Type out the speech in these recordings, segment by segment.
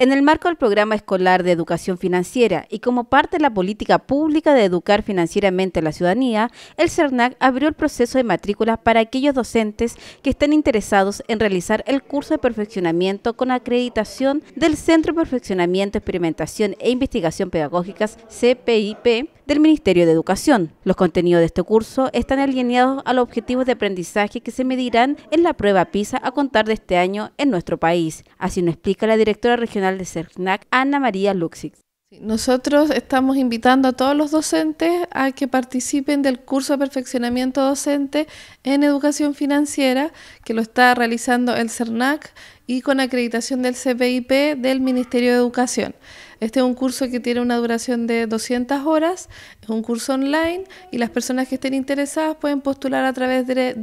En el marco del programa escolar de educación financiera y como parte de la política pública de educar financieramente a la ciudadanía, el CERNAC abrió el proceso de matrículas para aquellos docentes que estén interesados en realizar el curso de perfeccionamiento con acreditación del Centro de Perfeccionamiento, Experimentación e Investigación Pedagógicas, CPIP, del Ministerio de Educación. Los contenidos de este curso están alineados a los objetivos de aprendizaje que se medirán en la prueba PISA a contar de este año en nuestro país. Así lo explica la directora regional de CERCNAC, Ana María Luxig. Nosotros estamos invitando a todos los docentes a que participen del curso de perfeccionamiento docente en educación financiera que lo está realizando el CERNAC y con acreditación del CPIP del Ministerio de Educación. Este es un curso que tiene una duración de 200 horas, es un curso online y las personas que estén interesadas pueden postular a través de,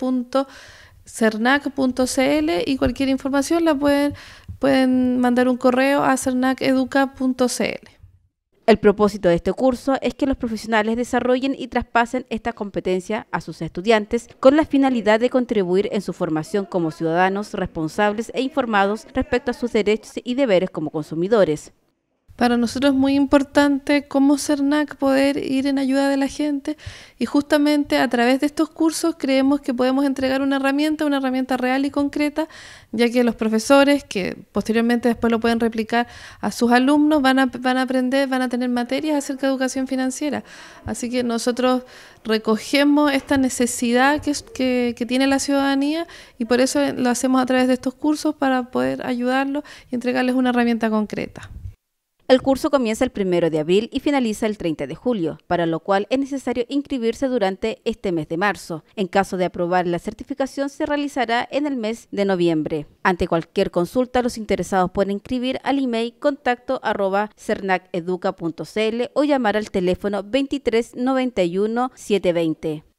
www.cernac.cl y cualquier información la pueden pueden mandar un correo a cernaceduca.cl. El propósito de este curso es que los profesionales desarrollen y traspasen esta competencia a sus estudiantes con la finalidad de contribuir en su formación como ciudadanos responsables e informados respecto a sus derechos y deberes como consumidores. Para nosotros es muy importante como CERNAC poder ir en ayuda de la gente y justamente a través de estos cursos creemos que podemos entregar una herramienta, una herramienta real y concreta, ya que los profesores, que posteriormente después lo pueden replicar a sus alumnos, van a, van a aprender, van a tener materias acerca de educación financiera. Así que nosotros recogemos esta necesidad que, que tiene la ciudadanía y por eso lo hacemos a través de estos cursos para poder ayudarlos y entregarles una herramienta concreta. El curso comienza el 1 de abril y finaliza el 30 de julio, para lo cual es necesario inscribirse durante este mes de marzo. En caso de aprobar la certificación, se realizará en el mes de noviembre. Ante cualquier consulta, los interesados pueden inscribir al email contacto arroba cernaceduca.cl o llamar al teléfono 23 91 720.